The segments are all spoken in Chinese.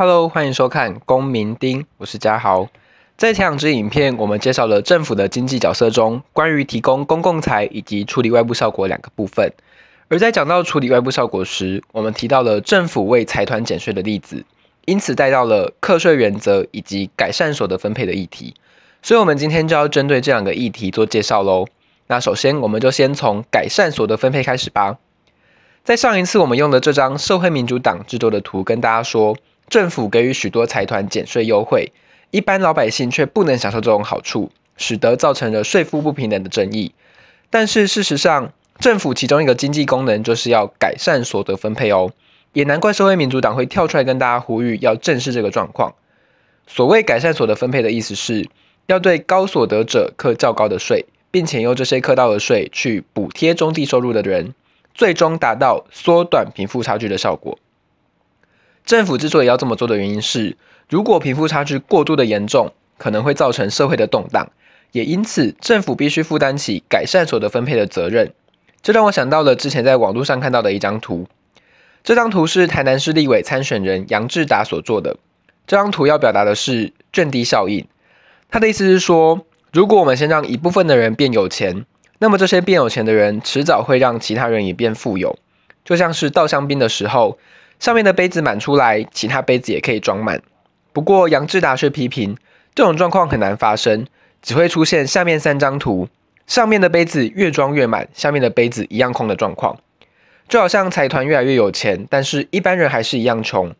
Hello，欢迎收看公民丁，我是嘉豪。在前两支影片，我们介绍了政府的经济角色中关于提供公共财以及处理外部效果两个部分。而在讲到处理外部效果时，我们提到了政府为财团减税的例子，因此带到了课税原则以及改善所得分配的议题。所以，我们今天就要针对这两个议题做介绍喽。那首先，我们就先从改善所得分配开始吧。在上一次，我们用的这张社会民主党制作的图跟大家说。政府给予许多财团减税优惠，一般老百姓却不能享受这种好处，使得造成了税负不平等的争议。但是事实上，政府其中一个经济功能就是要改善所得分配哦，也难怪社会民主党会跳出来跟大家呼吁要正视这个状况。所谓改善所得分配的意思是要对高所得者课较高的税，并且用这些课到的税去补贴中低收入的人，最终达到缩短贫富差距的效果。政府之所以要这么做的原因是，如果贫富差距过度的严重，可能会造成社会的动荡，也因此政府必须负担起改善所得分配的责任。这让我想到了之前在网络上看到的一张图，这张图是台南市立委参选人杨志达所做的。这张图要表达的是阵地效应，他的意思是说，如果我们先让一部分的人变有钱，那么这些变有钱的人迟早会让其他人也变富有，就像是倒香槟的时候。上面的杯子满出来，其他杯子也可以装满。不过杨志达却批评，这种状况很难发生，只会出现下面三张图：上面的杯子越装越满，下面的杯子一样空的状况。就好像财团越来越有钱，但是一般人还是一样穷。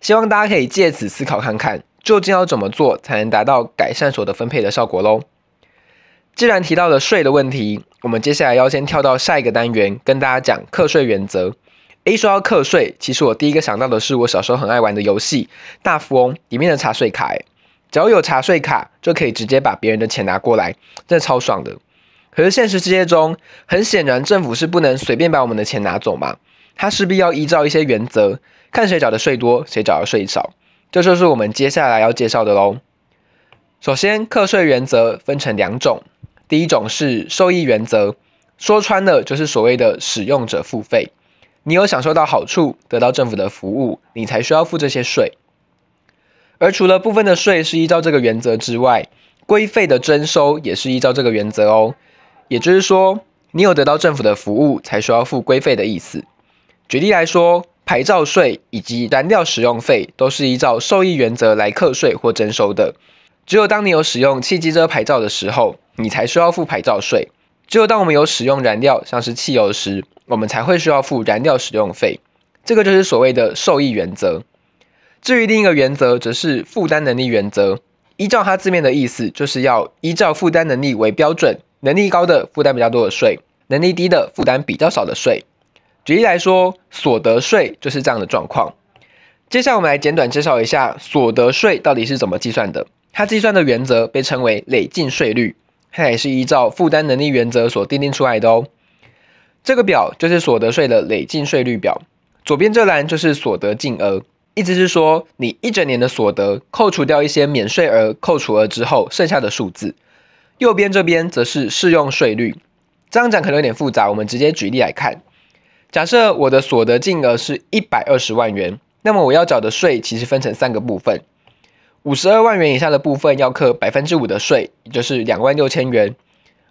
希望大家可以借此思考看看，究竟要怎么做才能达到改善所得分配的效果喽？既然提到了税的问题，我们接下来要先跳到下一个单元，跟大家讲课税原则。一说到课税，其实我第一个想到的是我小时候很爱玩的游戏《大富翁》里面的茶税卡。只要有茶税卡就可以直接把别人的钱拿过来，真的超爽的。可是现实世界中，很显然政府是不能随便把我们的钱拿走嘛，他势必要依照一些原则，看谁缴的税多，谁缴的税少，这就是我们接下来要介绍的喽。首先，课税原则分成两种，第一种是受益原则，说穿了就是所谓的使用者付费。你有享受到好处，得到政府的服务，你才需要付这些税。而除了部分的税是依照这个原则之外，规费的征收也是依照这个原则哦。也就是说，你有得到政府的服务，才需要付规费的意思。举例来说，牌照税以及燃料使用费都是依照受益原则来课税或征收的。只有当你有使用汽机车牌照的时候，你才需要付牌照税；只有当我们有使用燃料，像是汽油时，我们才会需要付燃料使用费，这个就是所谓的受益原则。至于另一个原则，则是负担能力原则。依照它字面的意思，就是要依照负担能力为标准，能力高的负担比较多的税，能力低的负担比较少的税。举例来说，所得税就是这样的状况。接下来，我们来简短介绍一下所得税到底是怎么计算的。它计算的原则被称为累进税率，它也是依照负担能力原则所定定出来的哦。这个表就是所得税的累进税率表，左边这栏就是所得净额，意思是说你一整年的所得扣除掉一些免税额、扣除额之后剩下的数字。右边这边则是适用税率。这样讲可能有点复杂，我们直接举例来看。假设我的所得净额是一百二十万元，那么我要缴的税其实分成三个部分：五十二万元以下的部分要课百分之五的税，也就是两万六千元。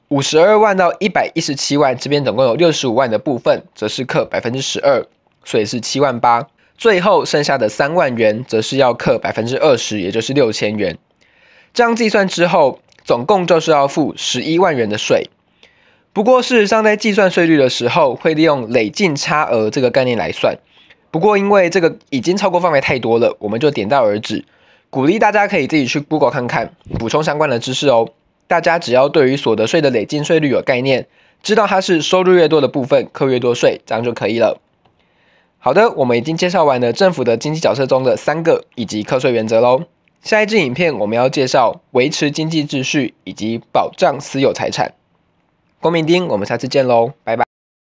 五十二万到一百一十七万，这边总共有六十五万的部分，则是克百分之十二，所以是七万八。最后剩下的三万元，则是要克百分之二十，也就是六千元。这样计算之后，总共就是要付十一万元的税。不过事实上，在计算税率的时候，会利用累进差额这个概念来算。不过因为这个已经超过范围太多了，我们就点到而止。鼓励大家可以自己去 Google 看看，补充相关的知识哦。大家只要对于所得税的累进税率有概念，知道它是收入越多的部分扣越多税，这样就可以了。好的，我们已经介绍完了政府的经济角色中的三个以及课税原则喽。下一支影片我们要介绍维持经济秩序以及保障私有财产。光明丁，我们下次见喽，拜拜。